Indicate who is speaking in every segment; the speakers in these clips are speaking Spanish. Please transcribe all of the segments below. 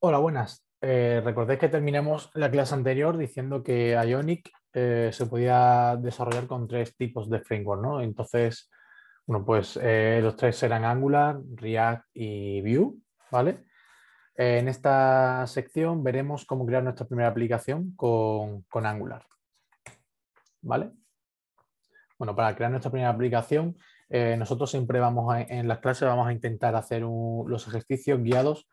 Speaker 1: Hola, buenas. Eh, recordéis que terminamos la clase anterior diciendo que Ionic eh, se podía desarrollar con tres tipos de framework, ¿no? Entonces, bueno, pues eh, los tres eran Angular, React y Vue, ¿vale? en esta sección veremos cómo crear nuestra primera aplicación con, Angular, ¿vale? Bueno, para crear nuestra primera aplicación, nosotros siempre vamos a, en las clases vamos a intentar hacer los ejercicios guiados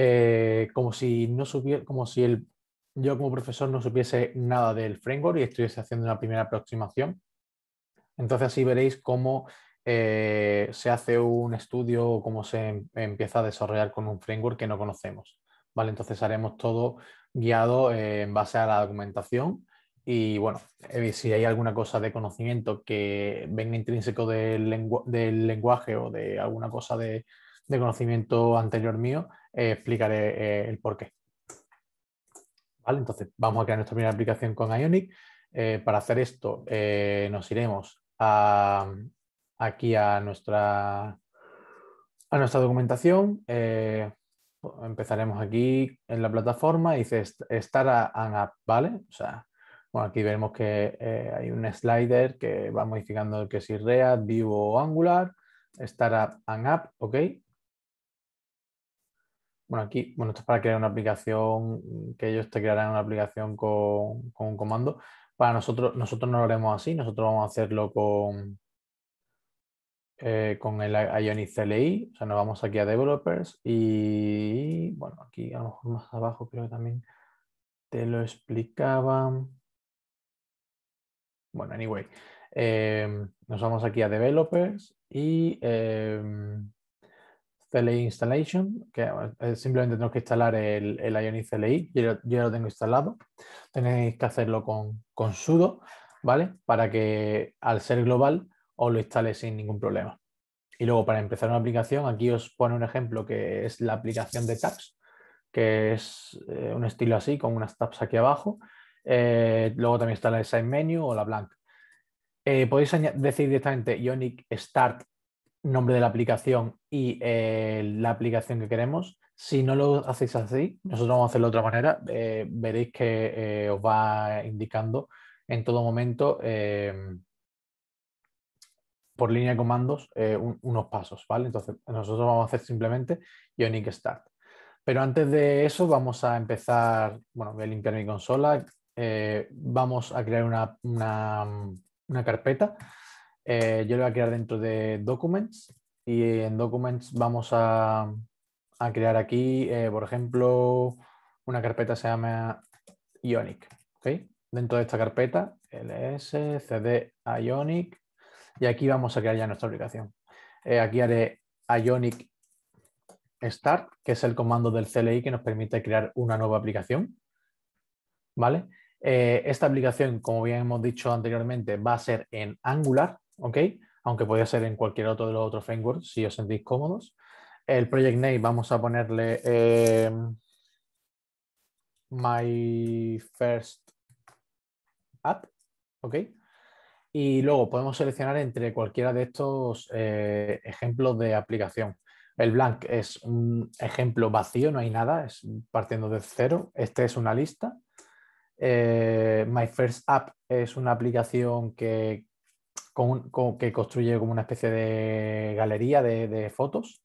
Speaker 1: eh, como si no como si el, yo como profesor no supiese nada del framework y estuviese haciendo una primera aproximación. Entonces así veréis cómo eh, se hace un estudio o cómo se em-, empieza a desarrollar con un framework que no conocemos. ¿vale? Entonces haremos todo guiado eh, en base a la documentación y bueno, si hay alguna cosa de conocimiento que venga intrínseco del, del lenguaje o de alguna cosa de, de conocimiento anterior mío, eh, explicaré eh, el por qué. ¿Vale? Entonces, vamos a crear nuestra primera aplicación con Ionic. Eh, para hacer esto, nos iremos aquí a nuestra, a nuestra documentación. empezaremos aquí en la plataforma. Dice Start an App, ¿vale? O sea, aquí vemos que hay un slider que va modificando que si React, vivo o Angular. startup an App, ¿ok? Bueno, aquí, bueno, esto es para crear una aplicación, mm, que ellos te crearán una aplicación con, un comando. Para nosotros, nosotros no lo haremos así, nosotros vamos a hacerlo con, eh, con el Ionic CLI, o sea, nos vamos aquí a Developers y, bueno, aquí a lo mejor más abajo creo que también te lo explicaba. Bueno, anyway, eh, nos vamos aquí a Developers y... Em, CLI Installation, que simplemente tenemos que instalar el, Ionic CLI, yo, ya lo tengo instalado. Tenéis que hacerlo con, sudo, ¿vale? Para que al ser global os lo instale sin ningún problema. Y luego para empezar una aplicación, aquí os pone un ejemplo que es la aplicación de tabs, que es eh, un estilo así, con unas tabs aquí abajo. Eh, luego también está la Design Menu o la Blank. Eh, podéis decir directamente Ionic Start nombre de la aplicación y eh, la aplicación que queremos. Si no lo hacéis así, nosotros vamos a hacerlo de otra manera, eh, veréis que eh, os va indicando en todo momento em, por línea de comandos unos pasos, ¿vale? Entonces nosotros vamos a hacer simplemente Ionic Start. Pero antes de eso vamos a empezar, bueno, voy a limpiar mi consola, vamos a crear una, una, una carpeta eh, yo lo voy a crear dentro de Documents y en Documents vamos a, crear aquí, eh, por ejemplo, una carpeta se llama Ionic. Dentro de esta carpeta, ls, cd, Ionic, y aquí vamos a crear ya nuestra aplicación. Eh, aquí haré Ionic Start, que es el comando del CLI que nos permite crear una nueva aplicación. ¿Vale? esta aplicación, como bien hemos dicho anteriormente, va a ser en Angular, ¿ok? Aunque podría ser en cualquier otro de los otros frameworks si os sentís cómodos. El project name vamos a ponerle eh, my first app, ¿ok? Y luego podemos seleccionar entre cualquiera de estos eh, ejemplos de aplicación. El blank es un ejemplo vacío, no hay nada, es partiendo de cero. Este es una lista. Eh, my First App es una aplicación que que construye como una especie de galería de, fotos.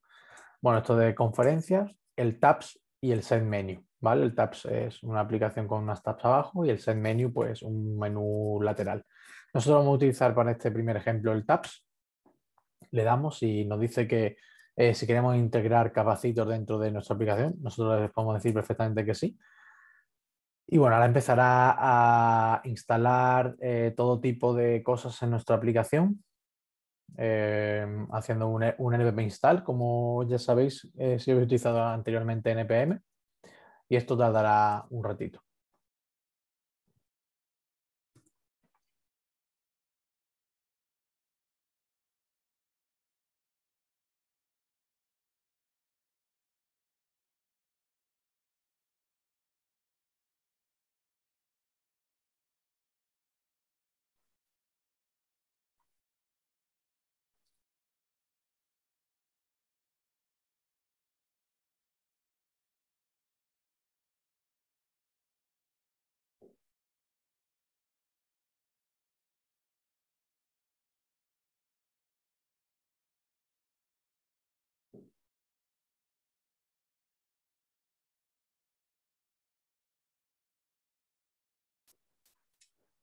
Speaker 1: Bueno, esto de conferencias, el Tabs y el Set Menu. ¿vale? El Tabs es una aplicación con unas tabs abajo y el Set Menu, pues un menú lateral. Nosotros vamos a utilizar para este primer ejemplo el Tabs. Le damos y nos dice que eh, si queremos integrar capacitos dentro de nuestra aplicación, nosotros les podemos decir perfectamente que sí. Y bueno, ahora empezará a instalar eh, todo tipo de cosas en nuestra aplicación, em, haciendo un, NPM install, como ya sabéis, eh, si habéis utilizado anteriormente NPM, y esto tardará un ratito.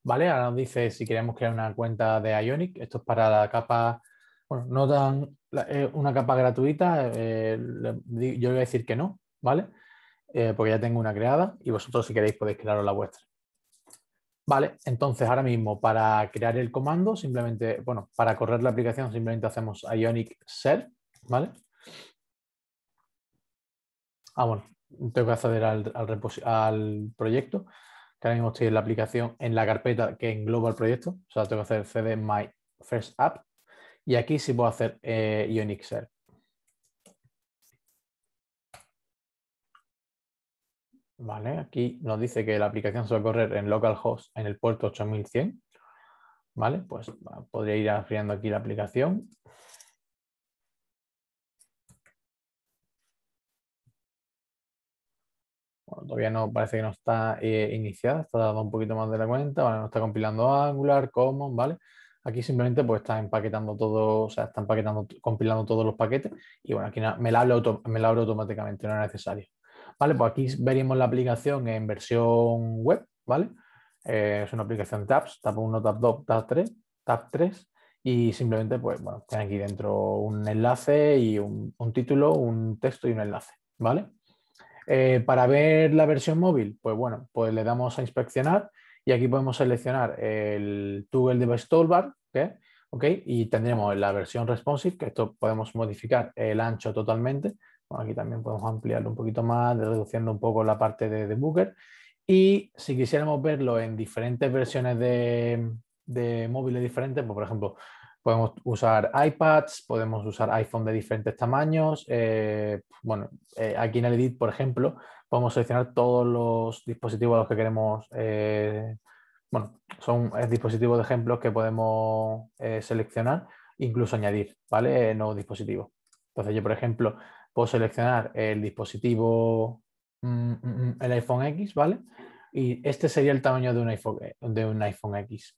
Speaker 1: ¿vale? Ahora nos dice si queremos crear una cuenta de Ionic. Esto es para la capa, bueno, no dan eh, una capa gratuita, eh, yo voy a decir que no, ¿vale? Eh, porque ya tengo una creada y vosotros si queréis podéis crearos la vuestra. Vale, entonces ahora mismo para crear el comando, simplemente, bueno, para correr la aplicación simplemente hacemos Ionic Serve, ¿vale? Ah, bueno, tengo que acceder al, al, al proyecto que ahora mismo estoy en la aplicación, en la carpeta que engloba el proyecto. O sea, tengo que hacer cd my first app. Y aquí sí puedo hacer unixer eh, Vale, aquí nos dice que la aplicación se va a correr en localhost en el puerto 8100. Vale, pues podría ir abriendo aquí la aplicación. todavía no parece que no está eh, iniciada, está dando un poquito más de la cuenta, no está compilando Angular, Common, ¿vale? Aquí simplemente pues está empaquetando todo, o sea, está empaquetando, compilando todos los paquetes y bueno, aquí me la, auto, me la abre automáticamente, no es necesario. Vale, pues aquí veríamos la aplicación en versión web, ¿vale? Eh, es una aplicación Tabs, Tab 1, Tab 2, Tab 3, Tab 3 y simplemente pues bueno, tiene aquí dentro un enlace y un, un título, un texto y un enlace, ¿vale? Eh, para ver la versión móvil, pues bueno, pues le damos a inspeccionar y aquí podemos seleccionar el Toggle de Toolbar, ¿okay? ¿okay? Y tendremos la versión responsive, que esto podemos modificar el ancho totalmente. aquí también podemos ampliarlo un poquito más, reduciendo un poco la parte de debugger. Y si quisiéramos verlo en diferentes versiones de, de móviles diferentes, pues por ejemplo, Podemos usar iPads, podemos usar iPhone de diferentes tamaños. Eh, bueno, eh, aquí en el Edit, por ejemplo, podemos seleccionar todos los dispositivos a los que queremos. Eh, bueno, son dispositivos de ejemplo que podemos seleccionar, incluso añadir, ¿vale? Nuevos dispositivos. Entonces yo, por ejemplo, puedo seleccionar el dispositivo, mm, mm, mm, el iPhone X, ¿vale? Y este sería el tamaño de un iPhone, de un iPhone X.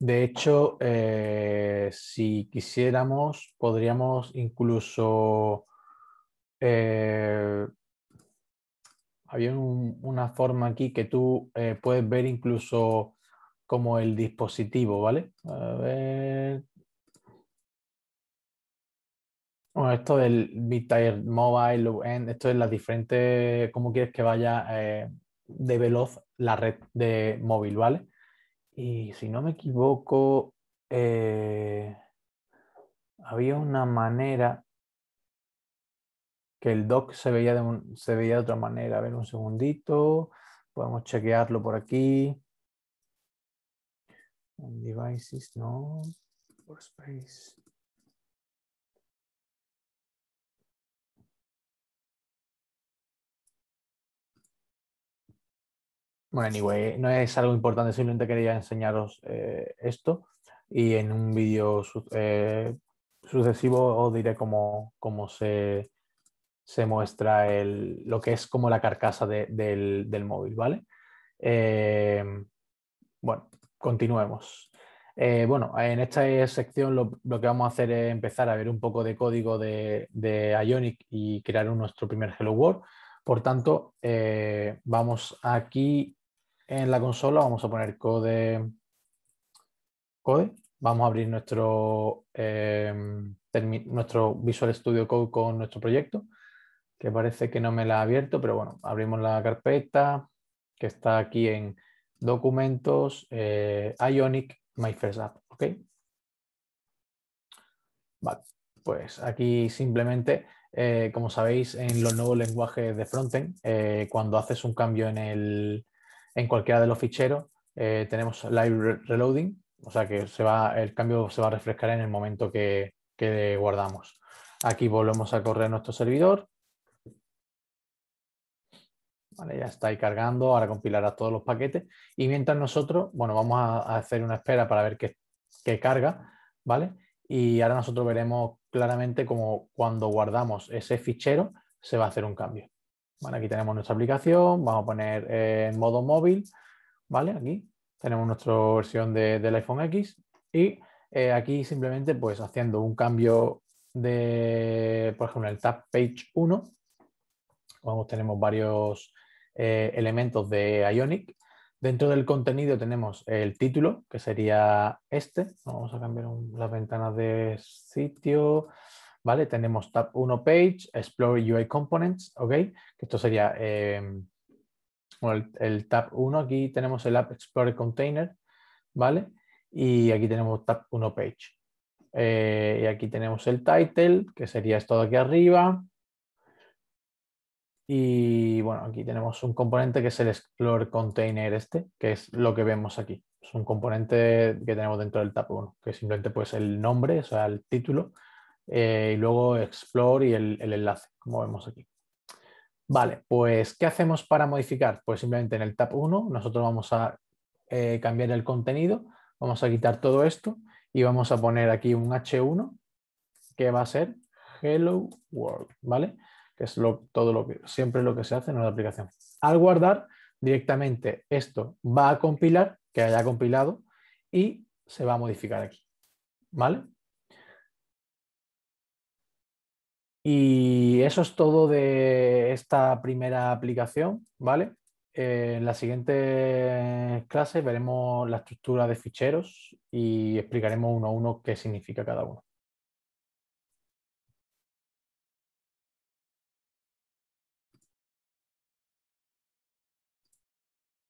Speaker 1: De hecho, eh, si quisiéramos, podríamos incluso... Eh, había una forma aquí que tú eh, puedes ver incluso como el dispositivo, ¿vale? A ver... Bueno, esto del Bittier Mobile, esto es las diferentes, cómo quieres que vaya de veloz la red de móvil, ¿vale? Y si no me equivoco, eh, había una manera que el doc se veía de, se veía de otra manera. A ver, un segundito. Podemos chequearlo por aquí. Devices, no. Workspace. Bueno, anyway, no es algo importante, simplemente quería enseñaros eh, esto y en un vídeo eh, sucesivo os diré cómo, cómo se, se, muestra el, lo que es como la carcasa de, del, móvil, ¿vale? Em, bueno, continuemos. Eh, bueno, en esta sección lo, que vamos a hacer es empezar a ver un poco de código de, de Ionic y crear nuestro primer Hello World. Por tanto, vamos aquí en la consola, vamos a poner code, code. vamos a abrir nuestro, em, nuestro Visual Studio Code con nuestro proyecto, que parece que no me la ha abierto, pero bueno, abrimos la carpeta que está aquí en documentos, eh, Ionic, My First App, ¿ok? Vale, pues aquí simplemente eh, como sabéis, en los nuevos lenguajes de frontend, eh, cuando haces un cambio en el, en cualquiera de los ficheros eh, tenemos live reloading, o sea que se va, el cambio se va a refrescar en el momento que, guardamos. Aquí volvemos a correr nuestro servidor. Vale, ya está ahí cargando, ahora compilará todos los paquetes. Y mientras nosotros, bueno, vamos a hacer una espera para ver qué, qué carga, ¿vale? Y ahora nosotros veremos claramente como cuando guardamos ese fichero se va a hacer un cambio. Bueno, aquí tenemos nuestra aplicación, vamos a poner en eh, modo móvil, ¿vale? Aquí tenemos nuestra versión del iPhone X y eh, aquí simplemente pues haciendo un cambio de, por ejemplo, en el tab page 1, vamos, tenemos varios eh, elementos de Ionic. Dentro del contenido tenemos el título, que sería este. Vamos a cambiar las ventanas de sitio. Tenemos tab 1 page, explore UI components, ¿ok? Que esto sería em, el, tab 1, aquí tenemos el app explorer container, ¿vale? Y aquí tenemos tab 1 page. Eh, y aquí tenemos el title, que sería esto de aquí arriba. Y bueno, aquí tenemos un componente que es el explore container este, que es lo que vemos aquí. Es un componente que tenemos dentro del tab 1, que simplemente pues el nombre, o sea, el título, eh, y luego explore y el, enlace, como vemos aquí. Vale, pues ¿qué hacemos para modificar? Pues simplemente en el tab 1 nosotros vamos a eh, cambiar el contenido, vamos a quitar todo esto y vamos a poner aquí un H1 que va a ser Hello World, ¿vale? Que es lo, todo lo que, siempre lo que se hace en la aplicación. Al guardar, directamente esto va a compilar, que haya compilado, y se va a modificar aquí, ¿vale? Y eso es todo de esta primera aplicación, ¿vale? Eh, en la siguiente clase veremos la estructura de ficheros y explicaremos uno a uno qué significa cada uno.